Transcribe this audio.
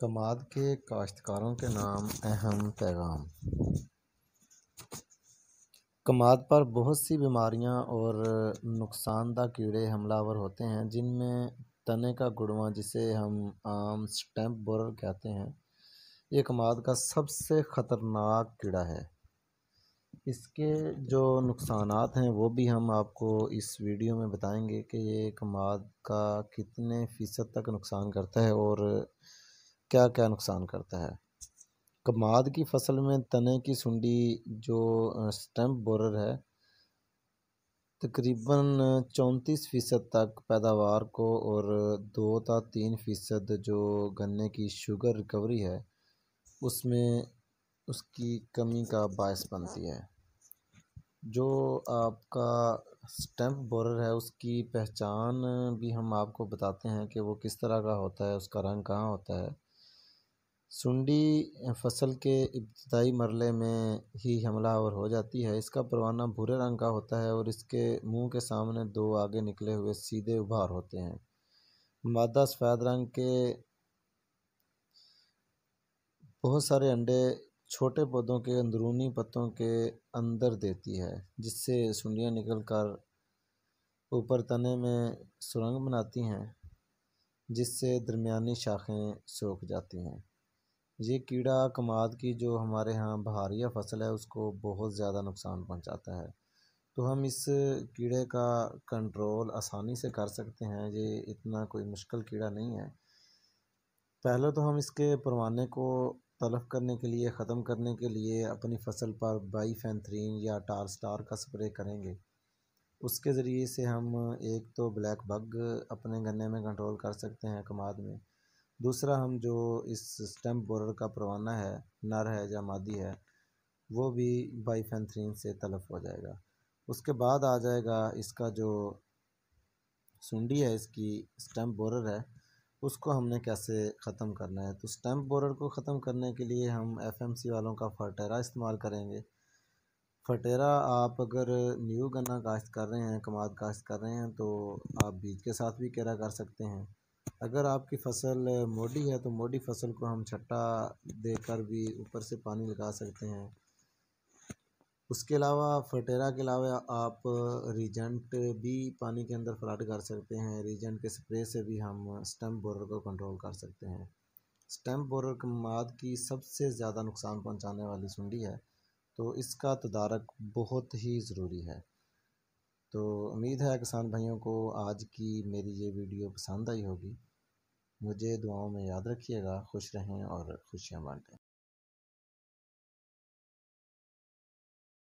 कमाद के काश्तकारों के नाम अहम पैगाम कमाद पर बहुत सी बीमारियां और नुकसानदा कीड़े हमलावर होते हैं जिनमें तने का गुड़वा जिसे हम आम स्टैम्प बोरर कहते हैं ये कमाद का सबसे ख़तरनाक कीड़ा है इसके जो नुकसान हैं वो भी हम आपको इस वीडियो में बताएंगे कि ये कमाद का कितने फ़ीसद तक नुकसान करता है और क्या क्या नुकसान करता है कमाद की फसल में तने की सुंडी जो स्टैम्प बोरर है तकरीबन चौंतीस फ़ीसद तक पैदावार को और दो ता तीन फ़ीसद जो गन्ने की शुगर रिकवरी है उसमें उसकी कमी का बायस बनती है जो आपका स्टैम्प बोरर है उसकी पहचान भी हम आपको बताते हैं कि वो किस तरह का होता है उसका रंग कहाँ होता है सुंडी फसल के इब्तदाई मरले में ही हमलावर हो जाती है इसका परवाना भूरे रंग का होता है और इसके मुंह के सामने दो आगे निकले हुए सीधे उभार होते हैं मादा सफ़ेद रंग के बहुत सारे अंडे छोटे पौधों के अंदरूनी पत्तों के अंदर देती है जिससे सुंडियाँ निकल कर ऊपर तने में सुरंग बनाती हैं जिससे दरमियानी शाखें सूख जाती हैं ये कीड़ा कमाद की जो हमारे यहाँ बहारिया फसल है उसको बहुत ज़्यादा नुकसान पहुँचाता है तो हम इस कीड़े का कंट्रोल आसानी से कर सकते हैं ये इतना कोई मुश्किल कीड़ा नहीं है पहले तो हम इसके परवाने को तलफ करने के लिए ख़त्म करने के लिए अपनी फसल पर बाई फैंथरीन या टार स्टार का स्प्रे करेंगे उसके ज़रिए से हम एक तो ब्लैक बग अपने गन्ने में कंट्रोल कर सकते हैं कमाद में दूसरा हम जो इस स्टैम्प बोरर का परवाना है नर है या मादी है वो भी बाईफेंथ्रीन से तलफ हो जाएगा उसके बाद आ जाएगा इसका जो सुंडी है इसकी स्टम्प बोरर है उसको हमने कैसे ख़त्म करना है तो स्टैम्प बोरर को ख़त्म करने के लिए हम एफएमसी वालों का फटेरा इस्तेमाल करेंगे फटेरा आप अगर न्यू गन्ना काश्त कर रहे हैं कमाद काश्त कर रहे हैं तो आप बीज के साथ भी केरा कर सकते हैं अगर आपकी फ़सल मोडी है तो मोडी फ़सल को हम छट्टा देकर भी ऊपर से पानी लगा सकते हैं उसके अलावा फटेरा के अलावा आप रिजेंट भी पानी के अंदर फ्लाट कर सकते हैं रिजेंट के स्प्रे से भी हम स्टम्प बोरर को कंट्रोल कर सकते हैं स्टम्प बोरर माद की सबसे ज़्यादा नुकसान पहुंचाने वाली सुंडी है तो इसका तदारक बहुत ही ज़रूरी है तो उम्मीद है किसान भाइयों को आज की मेरी ये वीडियो पसंद आई होगी मुझे दुआओं में याद रखिएगा खुश रहें और खुशियाँ बांटें